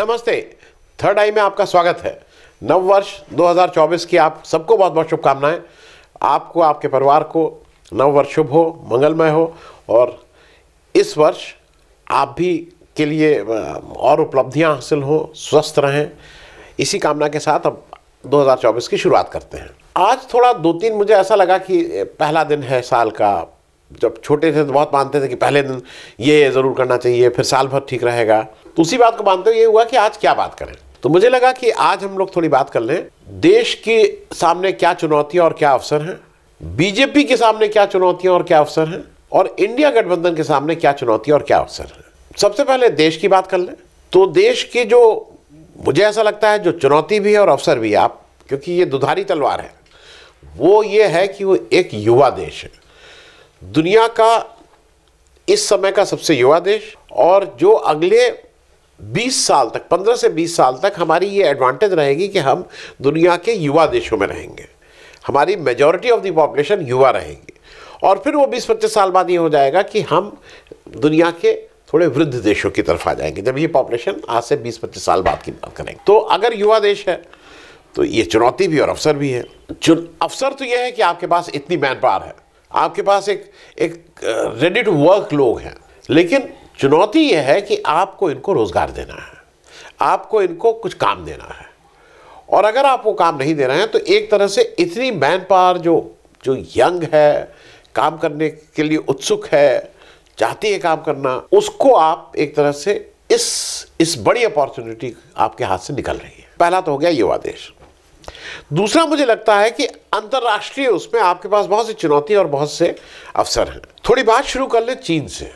नमस्ते थर्ड आई में आपका स्वागत है नव वर्ष 2024 की आप सबको बहुत बहुत शुभकामनाएं आपको आपके परिवार को नव वर्ष शुभ हो मंगलमय हो और इस वर्ष आप भी के लिए और उपलब्धियां हासिल हो स्वस्थ रहें इसी कामना के साथ अब 2024 की शुरुआत करते हैं आज थोड़ा दो तीन मुझे ऐसा लगा कि पहला दिन है साल का जब छोटे थे तो बहुत मानते थे कि पहले दिन ये ज़रूर करना चाहिए फिर साल भर ठीक रहेगा तो उसी बात को मानते हुए ये हुआ कि आज क्या बात करें तो मुझे लगा कि आज हम लोग थोड़ी बात कर लें देश के सामने क्या चुनौतियाँ और क्या अवसर हैं बीजेपी के सामने क्या चुनौतियाँ और क्या अवसर हैं और इंडिया गठबंधन के सामने क्या चुनौतियाँ और क्या अवसर हैं सबसे पहले देश की बात कर लें तो देश की जो मुझे ऐसा लगता है जो चुनौती भी है और अवसर भी है आप क्योंकि ये दुधारी तलवार है वो ये है कि वो एक युवा देश है दुनिया का इस समय का सबसे युवा देश और जो अगले 20 साल तक 15 से 20 साल तक हमारी ये एडवांटेज रहेगी कि हम दुनिया के युवा देशों में रहेंगे हमारी मेजॉरिटी ऑफ द पॉपुलेशन युवा रहेगी और फिर वो 20 पच्चीस साल बाद ये हो जाएगा कि हम दुनिया के थोड़े वृद्ध देशों की तरफ आ जाएंगे जब ये पॉपुलेशन आज से 20 पच्चीस साल बाद की बात करेंगे तो अगर युवा देश है तो ये चुनौती भी और अवसर भी है चुन अवसर तो यह है कि आपके पास इतनी मैन पावर है आपके पास एक एक रेडी टू वर्क लोग हैं लेकिन चुनौती यह है कि आपको इनको रोज़गार देना है आपको इनको कुछ काम देना है और अगर आप वो काम नहीं दे रहे हैं तो एक तरह से इतनी मैन पावर जो जो यंग है काम करने के लिए उत्सुक है चाहती है काम करना उसको आप एक तरह से इस इस बड़ी अपॉर्चुनिटी आपके हाथ से निकल रही है पहला तो हो गया युवा देश दूसरा मुझे लगता है कि अंतर्राष्ट्रीय उसमें आपके पास बहुत सी चुनौतियाँ और बहुत से अवसर हैं थोड़ी बात शुरू कर लें चीन से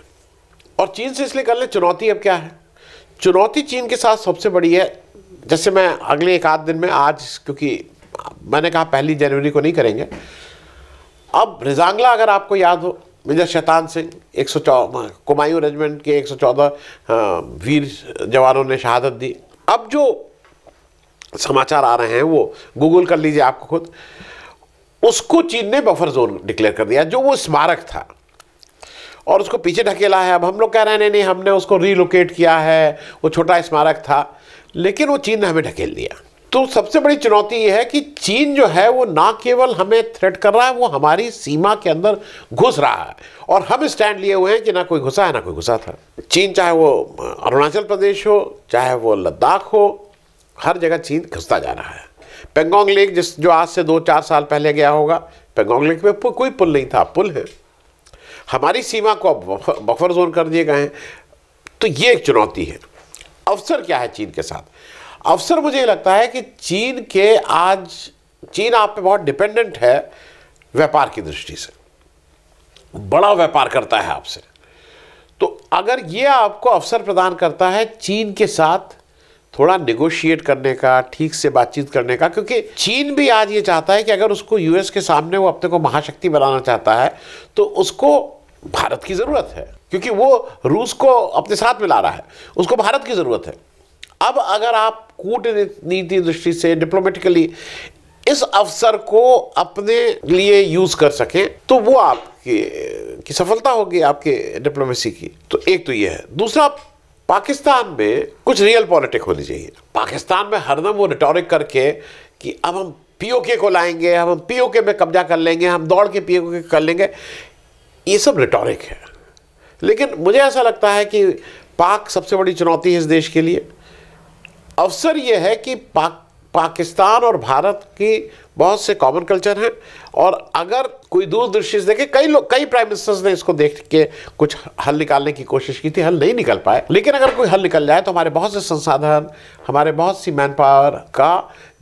और चीन से इसलिए कर लें चुनौती अब क्या है चुनौती चीन के साथ सबसे बड़ी है जैसे मैं अगले एक आध दिन में आज क्योंकि मैंने कहा पहली जनवरी को नहीं करेंगे अब रिजांगला अगर आपको याद हो मेजर शैतान सिंह एक सौ कुमायूं रेजिमेंट के 114 वीर जवानों ने शहादत दी अब जो समाचार आ रहे हैं वो गूगल कर लीजिए आपको खुद उसको चीन ने बफर जोन डिक्लेयर कर दिया जो वो स्मारक था और उसको पीछे ढकेला है अब हम लोग कह रहे हैं नहीं नहीं हमने उसको रीलोकेट किया है वो छोटा स्मारक था लेकिन वो चीन ने हमें ढकेल दिया तो सबसे बड़ी चुनौती ये है कि चीन जो है वो ना केवल हमें थ्रेट कर रहा है वो हमारी सीमा के अंदर घुस रहा है और हम स्टैंड लिए हुए हैं कि ना कोई घुसा है ना कोई घुसा था चीन चाहे वो अरुणाचल प्रदेश हो चाहे वो लद्दाख हो हर जगह चीन घुसता जा रहा है पेंगोंग लेक जिस जो आज से दो चार साल पहले गया होगा पेंगोंग लेक में कोई पुल नहीं था पुल है हमारी सीमा को अब बफर जोन कर दिए गए हैं तो ये एक चुनौती है अवसर क्या है चीन के साथ अवसर मुझे लगता है कि चीन के आज चीन आप पे बहुत डिपेंडेंट है व्यापार की दृष्टि से बड़ा व्यापार करता है आपसे तो अगर ये आपको अवसर प्रदान करता है चीन के साथ थोड़ा निगोशिएट करने का ठीक से बातचीत करने का क्योंकि चीन भी आज ये चाहता है कि अगर उसको यूएस के सामने वो अपने को महाशक्ति बनाना चाहता है तो उसको भारत की ज़रूरत है क्योंकि वो रूस को अपने साथ मिला रहा है उसको भारत की ज़रूरत है अब अगर आप कूटनीति दृष्टि से डिप्लोमेटिकली इस अवसर को अपने लिए यूज़ कर सकें तो वो आपकी की सफलता होगी आपके डिप्लोमेसी की तो एक तो ये है दूसरा पाकिस्तान में कुछ रियल पॉलिटिक होनी चाहिए पाकिस्तान में हरदम वो रिटोरिक करके कि अब हम पीओके को लाएंगे अब हम पीओके में कब्जा कर लेंगे हम दौड़ के पीओके कर लेंगे ये सब रिटोरिक है लेकिन मुझे ऐसा लगता है कि पाक सबसे बड़ी चुनौती है इस देश के लिए अवसर यह है कि पाक पाकिस्तान और भारत की बहुत से कॉमन कल्चर हैं और अगर कोई दूरदृष्टि से देखे कई लोग कई प्राइम मिनिस्टर्स ने इसको देख के कुछ हल निकालने की कोशिश की थी हल नहीं निकल पाए लेकिन अगर कोई हल निकल जाए तो हमारे बहुत से संसाधन हमारे बहुत सी मैन पावर का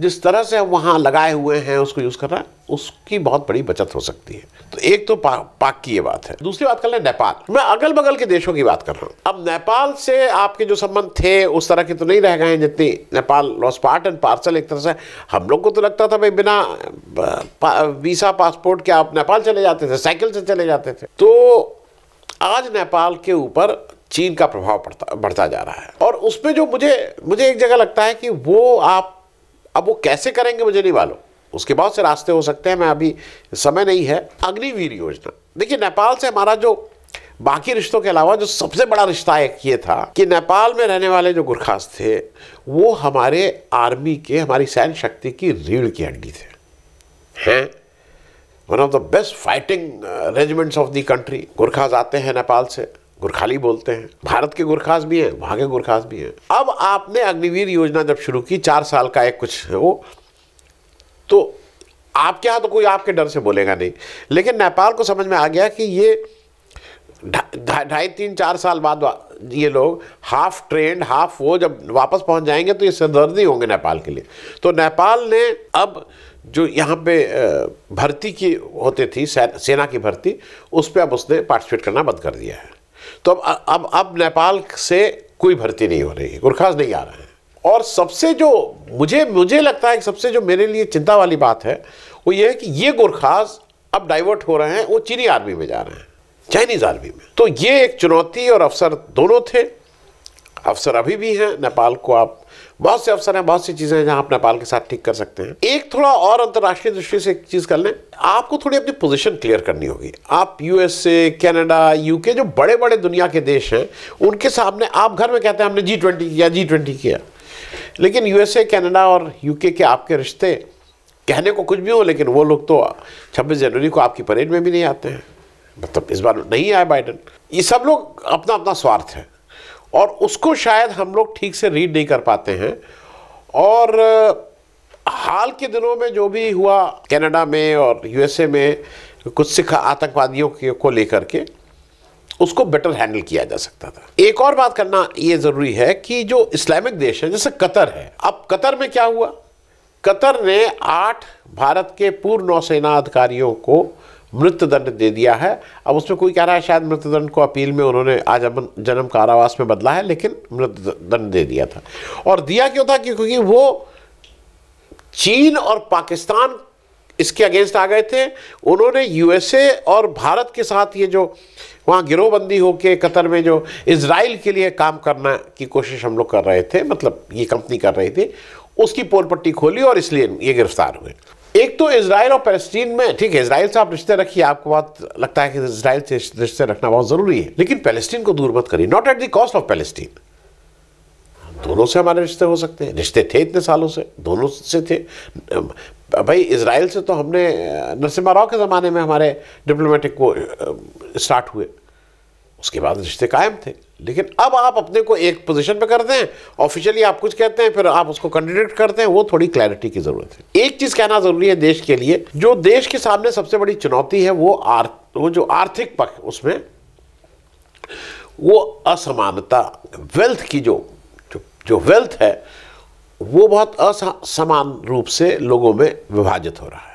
जिस तरह से हम वहाँ लगाए हुए हैं उसको यूज़ करना उसकी बहुत बड़ी बचत हो सकती है तो एक तो पा, पाक की ये बात है दूसरी बात कर लें नेपाल मैं अगल बगल के देशों की बात कर रहा हूँ अब नेपाल से आपके जो संबंध थे उस तरह के तो नहीं रह गए जितनी नेपाल लॉस पार्ट एंड पार्सल एक तरह से हम लोग को तो लगता था भाई बिना पा, वीसा पासपोर्ट के आप नेपाल चले जाते थे साइकिल से चले जाते थे तो आज नेपाल के ऊपर चीन का प्रभाव पड़ता बढ़ता जा रहा है और उसमें जो मुझे मुझे एक जगह लगता है कि वो आप अब वो कैसे करेंगे मुझे नहीं मालूम उसके बहुत से रास्ते हो सकते हैं मैं अभी समय नहीं है अग्निवीर योजना देखिए नेपाल से हमारा जो बाकी रिश्तों के अलावा जो सबसे बड़ा रिश्ता एक ये था कि नेपाल में रहने वाले जो गुरखास थे वो हमारे आर्मी के हमारी सैन्य शक्ति की रीढ़ की हड्डी थे हैं one of the best fighting regiments of the country Gurkhas आते हैं नेपाल से गुरखाली बोलते हैं भारत के गुरखास भी हैं वहाँ के गुरखास भी हैं अब आपने अग्निवीर योजना जब शुरू की चार साल का एक कुछ वो तो आपके यहाँ तो कोई आपके डर से बोलेगा नहीं लेकिन नेपाल को समझ में आ गया कि ये ढाई तीन चार साल बाद ये लोग हाफ ट्रेंड हाफ वो जब वापस पहुंच जाएंगे तो ये सरदर्दी होंगे नेपाल के लिए तो नेपाल ने अब जो यहाँ पे भर्ती की होती थी सेना की भर्ती उस पर अब उसने पार्टिसिपेट करना बंद कर दिया है तो अब अब अब नेपाल से कोई भर्ती नहीं हो रही है गुरखाज नहीं आ रहे हैं और सबसे जो मुझे मुझे लगता है कि सबसे जो मेरे लिए चिंता वाली बात है वो ये है कि ये गोरखाज अब डाइवर्ट हो रहे हैं वो चीनी आर्मी में जा रहे हैं चाइनीज़ आर्मी में तो ये एक चुनौती और अवसर दोनों थे अवसर अभी भी हैं नेपाल को आप बहुत से अवसर हैं बहुत सी चीज़ें हैं जहाँ आप नेपाल के साथ ठीक कर सकते हैं एक थोड़ा और अंतर्राष्ट्रीय दृष्टि से एक चीज़ कर लें आपको थोड़ी अपनी पोजीशन क्लियर करनी होगी आप यूएसए कनाडा यूके जो बड़े बड़े दुनिया के देश हैं उनके सामने आप घर में कहते हैं हमने जी ट्वेंटी किया जी ट्वेंटी किया लेकिन यूएसए कनाडा और यूके के आपके रिश्ते कहने को कुछ भी हो लेकिन वो लोग तो 26 जनवरी को आपकी परेड में भी नहीं आते हैं मतलब इस बार नहीं आए बाइडन ये सब लोग अपना अपना स्वार्थ है और उसको शायद हम लोग ठीक से रीड नहीं कर पाते हैं और हाल के दिनों में जो भी हुआ कनाडा में और यूएसए में कुछ सिख आतंकवादियों को लेकर के उसको बेटर हैंडल किया जा सकता था एक और बात करना ये ज़रूरी है कि जो इस्लामिक देश है जैसे कतर है अब कतर में क्या हुआ कतर ने आठ भारत के पूर्व नौसेना अधिकारियों को मृत्युदंड दे दिया है अब उसमें कोई कह रहा है शायद मृत्युदंड को अपील में उन्होंने आज जन्म कारावास में बदला है लेकिन मृत्युदंड दे दिया था और दिया क्यों था क्योंकि वो चीन और पाकिस्तान इसके अगेंस्ट आ गए थे उन्होंने यूएसए और भारत के साथ ये जो वहाँ गिरोहबंदी होके कतर में जो इसराइल के लिए काम करना की कोशिश हम लोग कर रहे थे मतलब ये कंपनी कर रही थी उसकी पोल पट्टी खोली और इसलिए ये गिरफ्तार हुए एक तो इसराइल और पैलेस्टीन में ठीक है इसराइल से आप रिश्ते रखिए आपको बात लगता है कि इसराइल से रिश्ते रखना बहुत ज़रूरी है लेकिन पैलेस्टीन को दूर मत करिए not at the cost of Palestine दोनों से हमारे रिश्ते हो सकते हैं रिश्ते थे इतने सालों से दोनों से थे भाई इसराइल से तो हमने नरसिम्हा राव के ज़माने में हमारे डिप्लोमेटिक को स्टार्ट हुए उसके बाद रिश्ते कायम थे लेकिन अब आप अपने को एक पोजीशन पे करते हैं ऑफिशियली आप कुछ कहते हैं फिर आप उसको कंडिडेट करते हैं वो थोड़ी क्लैरिटी की ज़रूरत है एक चीज़ कहना ज़रूरी है देश के लिए जो देश के सामने सबसे बड़ी चुनौती है वो आर वो जो आर्थिक पक्ष उसमें वो असमानता वेल्थ की जो जो, जो वेल्थ है वो बहुत असमान रूप से लोगों में विभाजित हो रहा है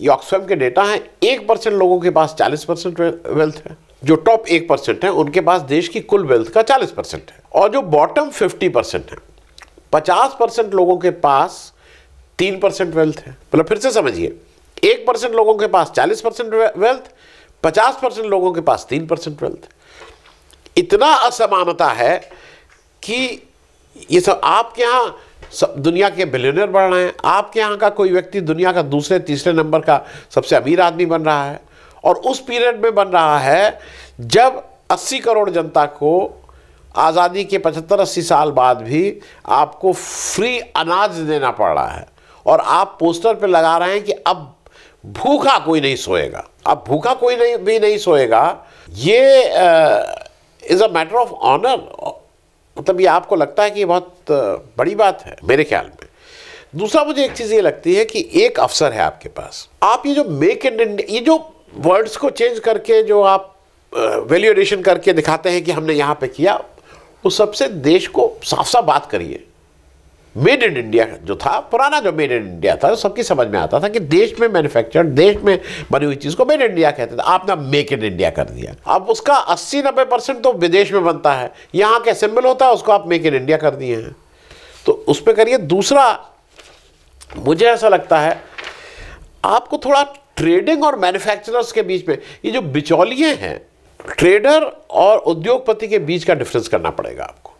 ये के डेटा हैं एक परसेंट लोगों के पास चालीस परसेंट वेल्थ है जो टॉप एक परसेंट है उनके पास देश की कुल वेल्थ का चालीस परसेंट है और जो बॉटम फिफ्टी परसेंट है पचास परसेंट लोगों के पास तीन परसेंट वेल्थ है मतलब फिर से समझिए एक परसेंट लोगों के पास चालीस परसेंट वेल्थ पचास परसेंट लोगों के पास तीन परसेंट वेल्थ इतना असमानता है कि ये सब आपके यहाँ सब दुनिया के बिलियनर बढ़ रहे हैं आपके यहाँ का कोई व्यक्ति दुनिया का दूसरे तीसरे नंबर का सबसे अमीर आदमी बन रहा है और उस पीरियड में बन रहा है जब 80 करोड़ जनता को आज़ादी के 75-80 साल बाद भी आपको फ्री अनाज देना पड़ रहा है और आप पोस्टर पे लगा रहे हैं कि अब भूखा कोई नहीं सोएगा अब भूखा कोई नहीं भी नहीं सोएगा ये is a matter of honour मतलब ये आपको लगता है कि बहुत बड़ी बात है मेरे ख्याल में दूसरा मुझे एक चीज़ ये लगती है कि एक अवसर है आपके पास आप ये जो मेक इन इंडिया ये जो वर्ड्स को चेंज करके जो आप वैल्यू करके दिखाते हैं कि हमने यहाँ पे किया उस सबसे देश को साफ साफ बात करिए मेड इन इंडिया जो था पुराना जो मेड इन इंडिया था सबकी समझ में आता था कि देश में मैन्युफैक्चर देश में बनी हुई चीज़ को मेड इन इंडिया कहते थे आपने मेक इन इंडिया कर दिया अब उसका 80 नब्बे परसेंट तो विदेश में बनता है यहाँ के असेंबल होता है उसको आप मेक इन इंडिया कर दिए हैं तो उस पर करिए दूसरा मुझे ऐसा लगता है आपको थोड़ा ट्रेडिंग और मैन्युफैक्चरर्स के बीच में ये जो बिचौलिए हैं ट्रेडर और उद्योगपति के बीच का डिफरेंस करना पड़ेगा आपको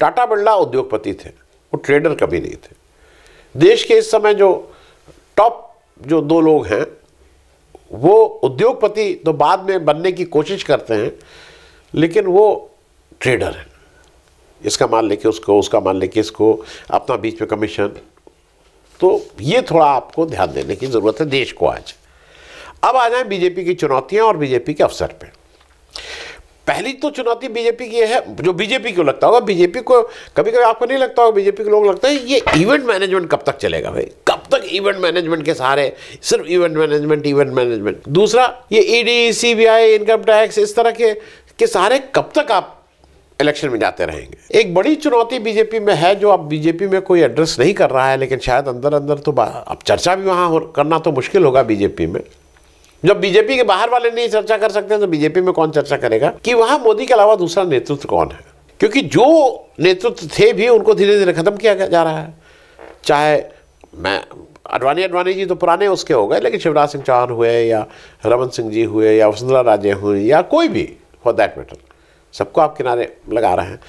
टाटा बिरला उद्योगपति थे वो ट्रेडर कभी नहीं थे देश के इस समय जो टॉप जो दो लोग हैं वो उद्योगपति तो बाद में बनने की कोशिश करते हैं लेकिन वो ट्रेडर हैं इसका मान लेके उसको उसका मान लेके इसको अपना बीच में कमीशन तो ये थोड़ा आपको ध्यान देने की ज़रूरत है देश को आज अब आ जाए बीजेपी की चुनौतियां और बीजेपी के अवसर पर पहली तो चुनौती बीजेपी की है जो बीजेपी को लगता होगा बीजेपी को कभी कभी आपको नहीं लगता होगा बीजेपी के लोग लगता है ये इवेंट मैनेजमेंट कब तक चलेगा भाई कब तक इवेंट मैनेजमेंट के सहारे सिर्फ इवेंट मैनेजमेंट इवेंट मैनेजमेंट दूसरा ये ईडी सीबीआई इनकम टैक्स इस तरह के के सहारे कब तक आप इलेक्शन में जाते रहेंगे एक बड़ी चुनौती बीजेपी में है जो अब बीजेपी में कोई एड्रेस नहीं कर रहा है लेकिन शायद अंदर अंदर तो अब चर्चा भी वहाँ करना तो मुश्किल होगा बीजेपी में जब बीजेपी के बाहर वाले नहीं चर्चा कर सकते तो बीजेपी में कौन चर्चा करेगा कि वहाँ मोदी के अलावा दूसरा नेतृत्व कौन है क्योंकि जो नेतृत्व थे भी उनको धीरे धीरे ख़त्म किया जा रहा है चाहे मैं अडवाणी अडवाणी जी तो पुराने उसके हो गए लेकिन शिवराज सिंह चौहान हुए या रमन सिंह जी हुए या वसुंधरा राजे हुए या कोई भी फॉर दैट मैटर सबको आप किनारे लगा रहे हैं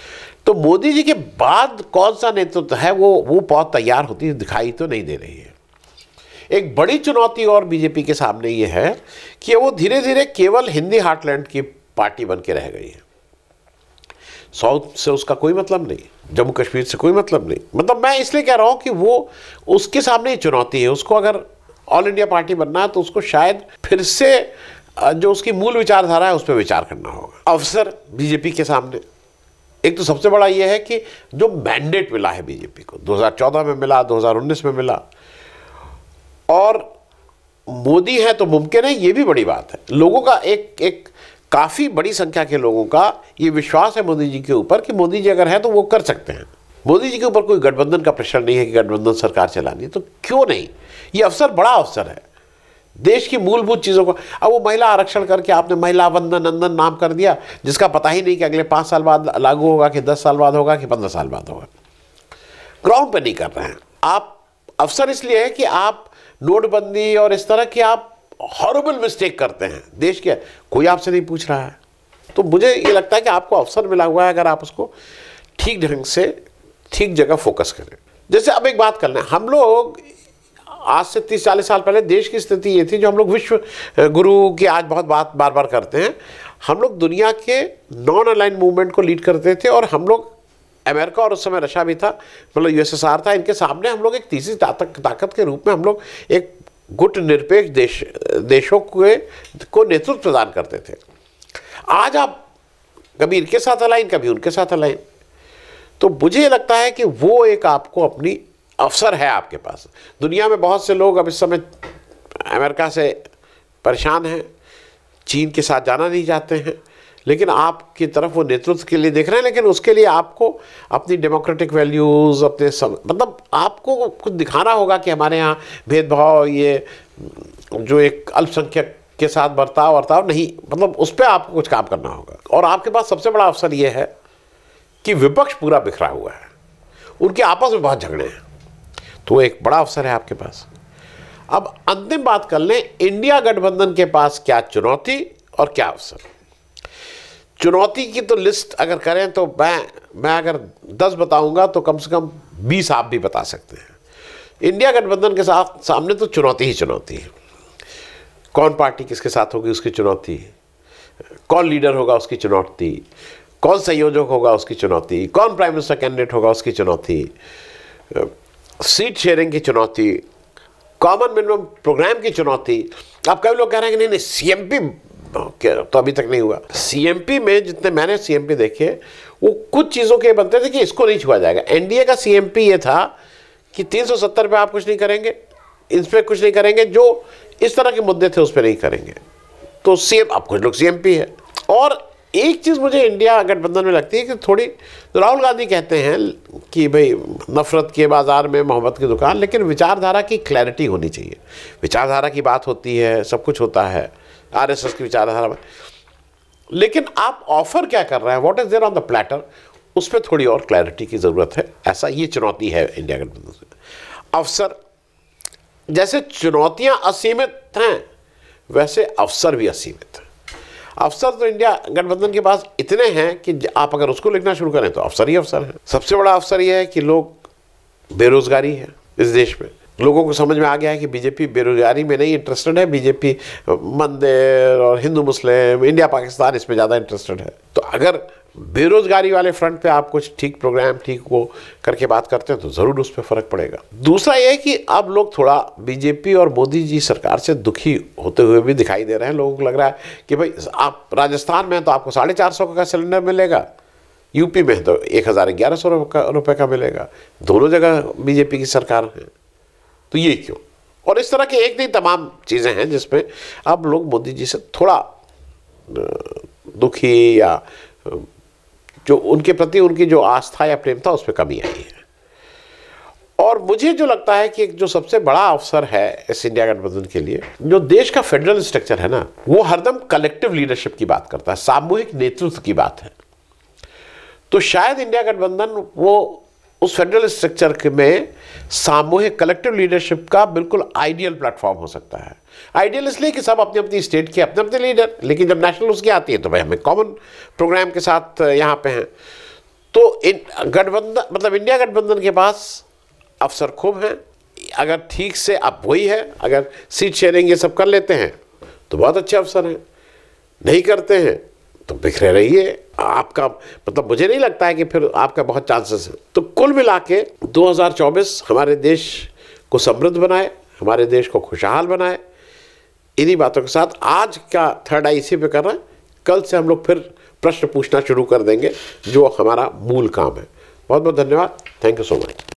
तो मोदी जी के बाद कौन सा नेतृत्व है वो वो बहुत तैयार होती दिखाई तो नहीं दे रही है एक बड़ी चुनौती और बीजेपी के सामने ये है कि वो धीरे धीरे केवल हिंदी हार्टलैंड की पार्टी बन के रह गई है साउथ से उसका कोई मतलब नहीं जम्मू कश्मीर से कोई मतलब नहीं मतलब मैं इसलिए कह रहा हूँ कि वो उसके सामने ही चुनौती है उसको अगर ऑल इंडिया पार्टी बनना है तो उसको शायद फिर से जो उसकी मूल विचारधारा है उस पर विचार करना होगा अवसर बीजेपी के सामने एक तो सबसे बड़ा यह है कि जो मैंडेट मिला है बीजेपी को 2014 में मिला 2019 में मिला और मोदी है तो मुमकिन है ये भी बड़ी बात है लोगों का एक एक काफ़ी बड़ी संख्या के लोगों का ये विश्वास है मोदी जी के ऊपर कि मोदी जी अगर हैं तो वो कर सकते हैं मोदी जी के ऊपर कोई गठबंधन का प्रेशर नहीं है कि गठबंधन सरकार चलानी है तो क्यों नहीं ये अवसर बड़ा अवसर है देश की मूलभूत चीज़ों को अब वो महिला आरक्षण करके आपने महिला वंदन नंदन नाम कर दिया जिसका पता ही नहीं कि अगले पाँच साल बाद लागू होगा कि दस साल बाद होगा कि पंद्रह साल बाद होगा ग्राउंड पर नहीं कर रहे हैं आप अवसर इसलिए है कि आप नोटबंदी और इस तरह की आप हॉरेबल मिस्टेक करते हैं देश के कोई आपसे नहीं पूछ रहा है तो मुझे ये लगता है कि आपको अवसर मिला हुआ है अगर आप उसको ठीक ढंग से ठीक जगह फोकस करें जैसे अब एक बात कर लें हम लोग आज से तीस चालीस साल पहले देश की स्थिति ये थी जो हम लोग विश्व गुरु की आज बहुत बात बार बार करते हैं हम लोग दुनिया के नॉन अलाइन मूवमेंट को लीड करते थे और हम लोग अमेरिका और उस समय रशिया भी था मतलब यूएसएसआर था इनके सामने हम लोग एक तीसरी ताकत ताकत के रूप में हम लोग एक गुट निरपेक्ष देश देशों के को नेतृत्व प्रदान करते थे आज आप कभी इनके साथ अलाइन कभी उनके साथ अलाइन तो मुझे लगता है कि वो एक आपको अपनी अवसर है आपके पास दुनिया में बहुत से लोग अब इस समय अमेरिका से परेशान हैं चीन के साथ जाना नहीं चाहते हैं लेकिन आपकी तरफ वो नेतृत्व के लिए देख रहे हैं लेकिन उसके लिए आपको अपनी डेमोक्रेटिक वैल्यूज़ अपने सम मतलब आपको कुछ दिखाना होगा कि हमारे यहाँ भेदभाव ये जो एक अल्पसंख्यक के साथ बर्ताव वर्ताव नहीं मतलब उस पर आपको कुछ काम करना होगा और आपके पास सबसे बड़ा अवसर ये है कि विपक्ष पूरा बिखरा हुआ है उनके आपस में बहुत झगड़े हैं तो एक बड़ा अवसर है आपके पास अब अंतिम बात कर लें इंडिया गठबंधन के पास क्या चुनौती और क्या अवसर चुनौती की तो लिस्ट अगर करें तो मैं मैं अगर दस बताऊंगा तो कम से कम बीस आप भी बता सकते हैं इंडिया गठबंधन के साथ सामने तो चुनौती ही चुनौती है कौन पार्टी किसके साथ होगी उसकी चुनौती कौन लीडर होगा उसकी चुनौती कौन संयोजक होगा उसकी चुनौती कौन प्राइम मिनिस्टर कैंडिडेट होगा उसकी चुनौती सीट शेयरिंग की चुनौती कॉमन मिनिमम प्रोग्राम की चुनौती अब कई लोग कह रहे हैं कि नहीं नहीं सीएमपी तो, तो अभी तक नहीं हुआ सीएमपी में जितने मैंने सीएमपी देखे वो कुछ चीज़ों के बनते थे कि इसको नहीं छुआ जाएगा एनडीए का सीएमपी ये था कि 370 पे आप कुछ नहीं करेंगे इस पर कुछ नहीं करेंगे जो इस तरह के मुद्दे थे उस पर नहीं करेंगे तो सीएम आप कुछ लोग सीएमपी है और एक चीज़ मुझे इंडिया गठबंधन में लगती है कि थोड़ी राहुल गांधी कहते हैं कि भाई नफ़रत के बाज़ार में मोहब्बत की दुकान लेकिन विचारधारा की क्लैरिटी होनी चाहिए विचारधारा की बात होती है सब कुछ होता है आरएसएस की विचारधारा में लेकिन आप ऑफर क्या कर रहे हैं what is there on the platter उस पर थोड़ी और क्लैरिटी की ज़रूरत है ऐसा ये चुनौती है इंडिया गठबंधन से अवसर जैसे चुनौतियां असीमित हैं वैसे अवसर भी असीमित हैं अवसर तो इंडिया गठबंधन के पास इतने हैं कि आप अगर उसको लिखना शुरू करें तो अवसर ही अवसर है सबसे बड़ा अवसर यह है कि लोग बेरोजगारी है इस देश में लोगों को समझ में आ गया है कि बीजेपी बेरोजगारी में नहीं इंटरेस्टेड है बीजेपी मंदिर और हिंदू मुस्लिम इंडिया पाकिस्तान इसमें ज़्यादा इंटरेस्टेड है तो अगर बेरोजगारी वाले फ्रंट पे आप कुछ ठीक प्रोग्राम ठीक वो करके बात करते हैं तो ज़रूर उस पर फ़र्क पड़ेगा दूसरा ये कि अब लोग थोड़ा बीजेपी और मोदी जी सरकार से दुखी होते हुए भी दिखाई दे रहे हैं लोगों को लग रहा है कि भाई आप राजस्थान में हैं तो आपको साढ़े चार सौ का सिलेंडर मिलेगा यूपी में तो एक हज़ार ग्यारह सौ रुपये का मिलेगा दोनों जगह बीजेपी की सरकार है तो ये क्यों और इस तरह के एक नहीं तमाम चीज़ें हैं जिसमें अब लोग मोदी जी से थोड़ा दुखी या जो उनके प्रति उनकी जो आस्था या प्रेम था उसमें कमी आई है और मुझे जो लगता है कि एक जो सबसे बड़ा अवसर है इस इंडिया गठबंधन के लिए जो देश का फेडरल स्ट्रक्चर है ना वो हरदम कलेक्टिव लीडरशिप की बात करता है सामूहिक नेतृत्व की बात है तो शायद इंडिया गठबंधन वो उस फेडरल स्ट्रक्चर के में सामूहिक कलेक्टिव लीडरशिप का बिल्कुल आइडियल प्लेटफॉर्म हो सकता है आइडियल इसलिए कि सब अपने अपनी स्टेट के अपने अपने लीडर लेकिन जब नेशनल उसकी आती है तो भाई हमें कॉमन प्रोग्राम के साथ यहाँ पे हैं तो इन गठबंधन मतलब इंडिया गठबंधन के पास अवसर खूब हैं अगर ठीक से अब वही है अगर सीट शेयरिंग ये सब कर लेते हैं तो बहुत अच्छे अवसर हैं नहीं करते हैं तो बिखरे रहिए आपका मतलब मुझे नहीं लगता है कि फिर आपका बहुत चांसेस है तो कुल मिला के 2024 हमारे देश को समृद्ध बनाए हमारे देश को खुशहाल बनाए इन्हीं बातों के साथ आज का थर्ड आई इसी पे कर रहे हैं कल से हम लोग फिर प्रश्न पूछना शुरू कर देंगे जो हमारा मूल काम है बहुत बहुत धन्यवाद थैंक यू सो मच